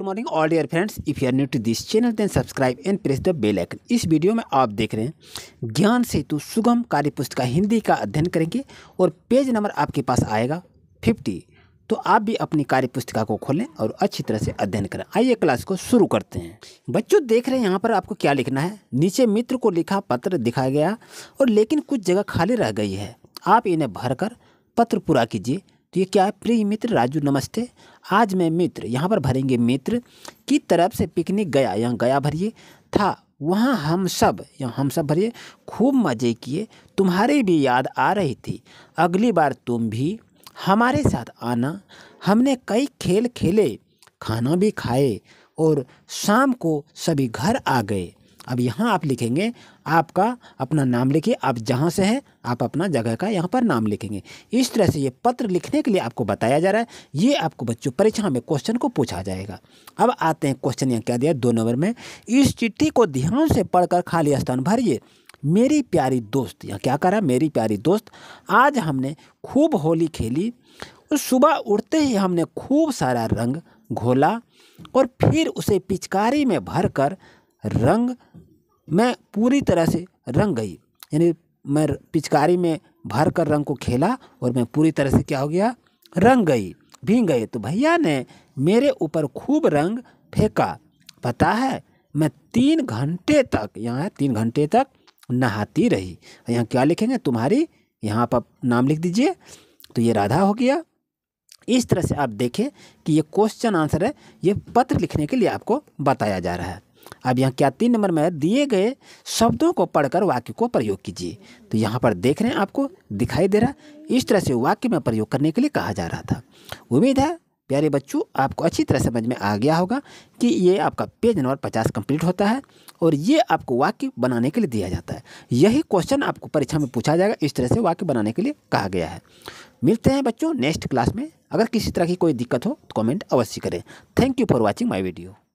good morning all dear friends if you are new to this channel then subscribe and press the bell icon इस video में आप देख रहे हैं ज्ञान सेतु सुगम कार्य पुस्तिका हिंदी का अध्ययन करेंगे और पेज नंबर आपके पास आएगा फिफ्टी तो आप भी अपनी कार्य पुस्तिका को खोलें और अच्छी तरह से अध्ययन करें आइए क्लास को शुरू करते हैं बच्चों देख रहे हैं यहाँ पर आपको क्या लिखना है नीचे मित्र को लिखा पत्र दिखाया गया और लेकिन कुछ जगह खाली रह गई है आप इन्हें भरकर पत्र पूरा कीजिए तो ये क्या है प्रिय मित्र राजू नमस्ते आज मैं मित्र यहाँ पर भरेंगे मित्र की तरफ से पिकनिक गया यहाँ गया भरिए था वहाँ हम सब यहाँ हम सब भरिए खूब मज़े किए तुम्हारी भी याद आ रही थी अगली बार तुम भी हमारे साथ आना हमने कई खेल खेले खाना भी खाए और शाम को सभी घर आ गए अब यहाँ आप लिखेंगे आपका अपना नाम लिखिए आप जहाँ से हैं आप अपना जगह का यहाँ पर नाम लिखेंगे इस तरह से ये पत्र लिखने के लिए आपको बताया जा रहा है ये आपको बच्चों परीक्षा में क्वेश्चन को पूछा जाएगा अब आते हैं क्वेश्चन यहाँ क्या दिया दो नंबर में इस चिट्ठी को ध्यान से पढ़कर खाली स्थान भरिए मेरी प्यारी दोस्त यहाँ क्या करा मेरी प्यारी दोस्त आज हमने खूब होली खेली उस सुबह उठते ही हमने खूब सारा रंग घोला और फिर उसे पिचकारी में भरकर रंग मैं पूरी तरह से रंग गई यानी मैं पिचकारी में भर कर रंग को खेला और मैं पूरी तरह से क्या हो गया रंग गई भींग गए तो भैया ने मेरे ऊपर खूब रंग फेंका पता है मैं तीन घंटे तक यहाँ है तीन घंटे तक नहाती रही यहाँ क्या लिखेंगे तुम्हारी यहाँ आप नाम लिख दीजिए तो ये राधा हो गया इस तरह से आप देखें कि ये क्वेश्चन आंसर है ये पत्र लिखने के लिए आपको बताया जा रहा है अब यहाँ क्या तीन नंबर में दिए गए शब्दों को पढ़कर वाक्य को प्रयोग कीजिए तो यहाँ पर देख रहे हैं आपको दिखाई दे रहा इस तरह से वाक्य में प्रयोग करने के लिए कहा जा रहा था उम्मीद है प्यारे बच्चों आपको अच्छी तरह समझ में आ गया होगा कि ये आपका पेज नंबर पचास कंप्लीट होता है और ये आपको वाक्य बनाने के लिए दिया जाता है यही क्वेश्चन आपको परीक्षा में पूछा जाएगा इस तरह से वाक्य बनाने के लिए कहा गया है मिलते हैं बच्चों नेक्स्ट क्लास में अगर किसी तरह की कोई दिक्कत हो तो कमेंट अवश्य करें thank you for watching my video